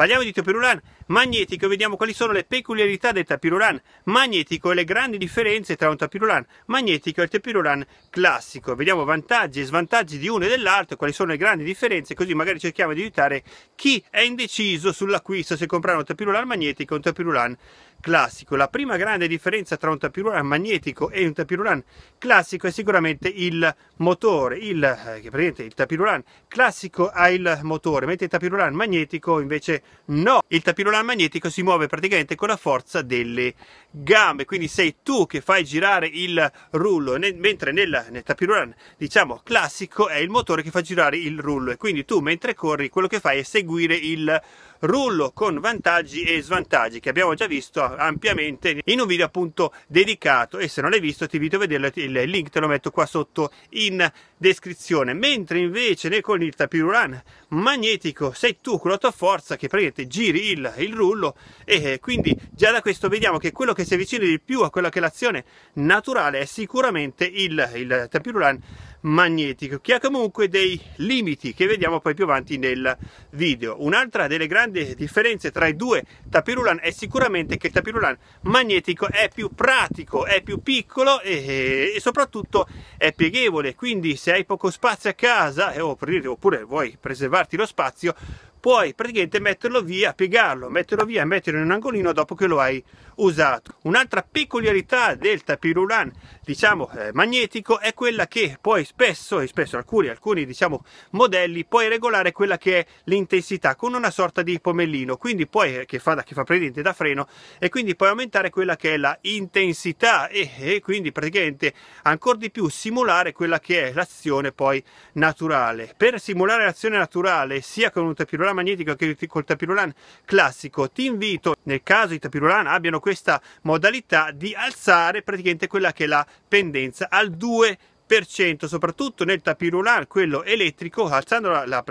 parliamo di Tio Perulana magnetico vediamo quali sono le peculiarità del tapirulan magnetico e le grandi differenze tra un tapirulan magnetico e il tapirulan classico. Vediamo vantaggi e svantaggi di uno e dell'altro, quali sono le grandi differenze, così magari cerchiamo di aiutare chi è indeciso sull'acquisto se comprare un tapirulan magnetico o un tapirulan classico. La prima grande differenza tra un tapirulan magnetico e un tapirulan classico è sicuramente il motore, il, eh, il tapirulan classico ha il motore, mentre il tapirulan magnetico invece no. Il tapirulan magnetico si muove praticamente con la forza delle gambe, quindi sei tu che fai girare il rullo, mentre nel, nel tapirun, diciamo, classico è il motore che fa girare il rullo e quindi tu mentre corri quello che fai è seguire il rullo con vantaggi e svantaggi che abbiamo già visto ampiamente in un video appunto dedicato e se non l'hai visto ti invito a vederlo il link te lo metto qua sotto in descrizione mentre invece con il tapirulan magnetico sei tu con la tua forza che praticamente giri il, il rullo e eh, quindi già da questo vediamo che quello che si avvicina di più a quella che è l'azione naturale è sicuramente il, il tapirulan magnetico che ha comunque dei limiti che vediamo poi più avanti nel video. Un'altra delle grandi differenze tra i due tapirulan è sicuramente che il tapirulan magnetico è più pratico, è più piccolo e, e soprattutto è pieghevole, quindi se hai poco spazio a casa eh, oppure vuoi preservarti lo spazio puoi praticamente metterlo via, piegarlo, metterlo via, e metterlo in un angolino dopo che lo hai usato. Un'altra peculiarità del tapirulan, diciamo, eh, magnetico è quella che puoi spesso, e spesso alcuni, alcuni diciamo, modelli, puoi regolare quella che è l'intensità con una sorta di pomellino, quindi puoi, eh, che fa, che fa praticamente da freno, e quindi puoi aumentare quella che è la intensità e, e quindi praticamente ancora di più simulare quella che è l'azione poi naturale. Per simulare l'azione naturale sia con un tapirulan tapirulana magnetica che col tapirulan classico, ti invito, nel caso i tapirulan abbiano questa modalità, di alzare praticamente quella che è la pendenza al 2 soprattutto nel tapirulan, quello elettrico, alzando la, la,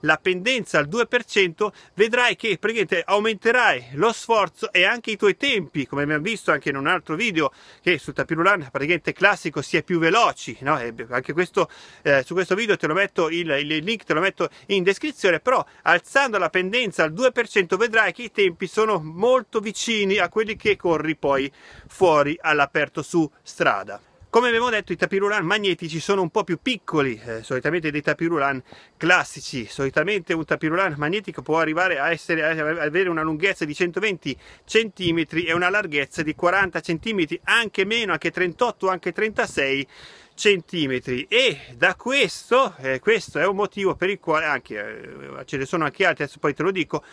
la pendenza al 2%, vedrai che aumenterai lo sforzo e anche i tuoi tempi, come abbiamo visto anche in un altro video, che sul tapirulare classico si è più veloci, no? anche questo, eh, su questo video te lo metto il, il link, te lo metto in descrizione, però alzando la pendenza al 2% vedrai che i tempi sono molto vicini a quelli che corri poi fuori all'aperto su strada. Come abbiamo detto i tapirulan magnetici sono un po' più piccoli eh, solitamente dei tapirulan classici, solitamente un tapirulano magnetico può arrivare a, essere, a avere una lunghezza di 120 cm e una larghezza di 40 cm, anche meno, anche 38, anche 36 centimetri e da questo eh, questo è un motivo per il quale anche eh, ce ne sono anche altri adesso poi te lo dico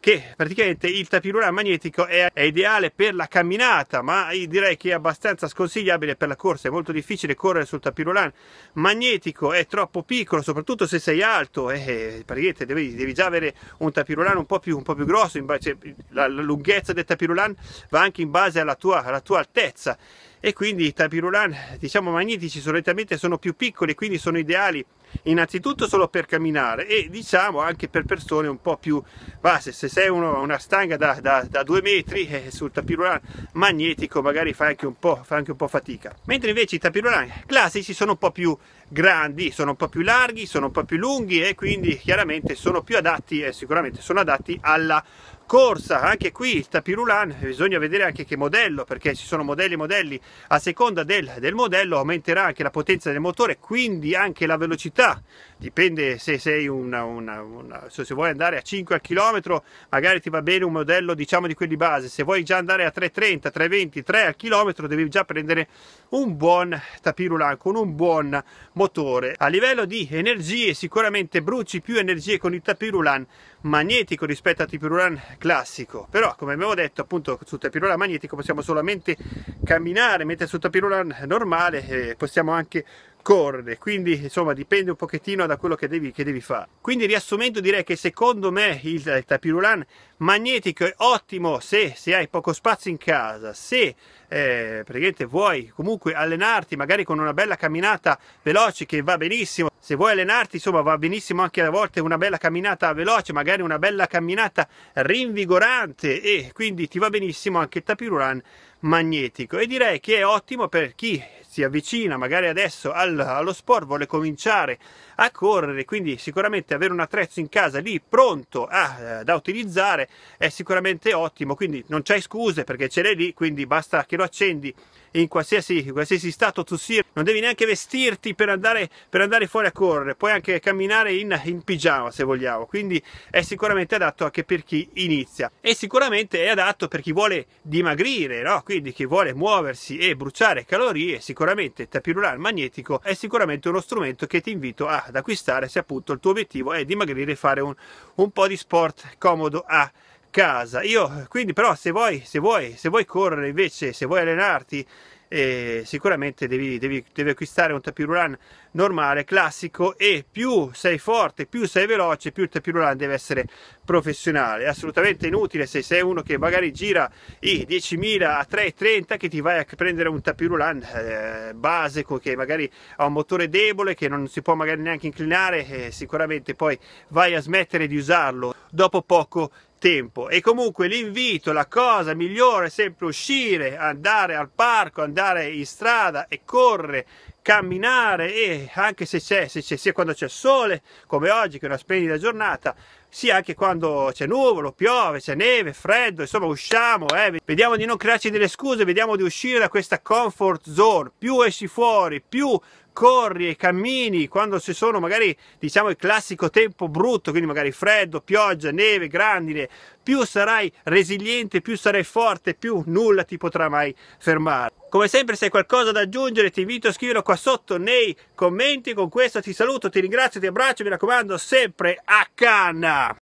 che praticamente il tapirulano magnetico è, è, ideale per la camminata ma direi che è abbastanza sconsigliabile per la corsa è molto difficile correre sul tapirulano magnetico è troppo piccolo soprattutto se sei alto alto eh, eh, praticamente devi, devi, già avere un tapirulan un un po più grosso cioè, la, la, lunghezza del tapirulan va anche in base alla tua, alla tua altezza e quindi i tapirulan diciamo magnetici solitamente sono più piccoli quindi sono ideali innanzitutto solo per camminare e diciamo anche per persone un po' più basse, se sei uno, una stanga da, da, da due metri eh, sul tapirulano magnetico magari fai anche, un po', fai anche un po' fatica, mentre invece i tapirulani classici sono un po' più grandi, sono un po' più larghi, sono un po' più lunghi e quindi chiaramente sono più adatti e eh, sicuramente sono adatti alla corsa anche qui il tapirulan bisogna vedere anche che modello perché ci sono modelli e modelli a seconda del, del, modello aumenterà anche la potenza del motore quindi anche la velocità dipende se sei una, una, una se vuoi andare a 5 al chilometro magari ti va bene un modello diciamo di quelli base se vuoi già andare a 330 320 3 al chilometro devi già prendere un buon tapirulan con un buon motore a livello di energie sicuramente bruci più energie con il tapirulan magnetico rispetto al tapirulan classico però come abbiamo detto appunto sul tapirola magnetico possiamo solamente camminare mentre sul tapirola normale eh, possiamo anche correre, quindi insomma dipende un pochettino da quello che devi, che devi fare. Quindi riassumendo direi che secondo me il tapirulan magnetico è ottimo se, se hai poco spazio in casa, se eh, praticamente vuoi comunque allenarti magari con una bella camminata veloce che va benissimo, se vuoi allenarti insomma va benissimo anche a volte una bella camminata veloce, magari una bella camminata rinvigorante e quindi ti va benissimo anche il tapirulan magnetico e direi che è ottimo per chi si avvicina magari adesso al, allo sport, vuole cominciare a correre, quindi sicuramente avere un attrezzo in casa lì pronto a, eh, da utilizzare è sicuramente ottimo, quindi non c'hai scuse perché ce l'hai lì, quindi basta che lo accendi in qualsiasi, in qualsiasi stato tu sia, non devi neanche vestirti per andare, per andare fuori a correre, puoi anche camminare in, in pigiama se vogliamo, quindi è sicuramente adatto anche per chi inizia e sicuramente è adatto per chi vuole dimagrire, no? quindi chi vuole muoversi e bruciare calorie, sicuramente il tapirulan magnetico è sicuramente uno strumento che ti invito ad acquistare se appunto il tuo obiettivo è dimagrire e fare un, un po' di sport comodo a casa. Io quindi, però, se vuoi, se vuoi, se vuoi correre invece, se vuoi allenarti, eh, sicuramente devi, devi, devi, acquistare un tapirulan normale, classico e più sei forte, più sei veloce, più il tapirulan deve essere professionale. È assolutamente inutile se sei uno che magari gira i 10.000 a 3.30 che ti vai a prendere un tapirulan eh, base che magari ha un motore debole che non si può magari neanche inclinare e sicuramente poi vai a smettere di usarlo. Dopo poco tempo e comunque l'invito, la cosa migliore è sempre uscire, andare al parco, andare in strada e correre, camminare e anche se c'è, se c'è sia quando c'è sole come oggi che è una splendida giornata, sia anche quando c'è nuvolo, piove, c'è neve, freddo, insomma usciamo, eh. vediamo di non crearci delle scuse, vediamo di uscire da questa comfort zone, più esci fuori, più corri e cammini quando ci sono magari diciamo il classico tempo brutto, quindi magari freddo, pioggia, neve, grandine, più sarai resiliente, più sarai forte, più nulla ti potrà mai fermare. Come sempre se hai qualcosa da aggiungere ti invito a scriverlo qua sotto nei commenti, con questo ti saluto, ti ringrazio, ti abbraccio, mi raccomando sempre a canna!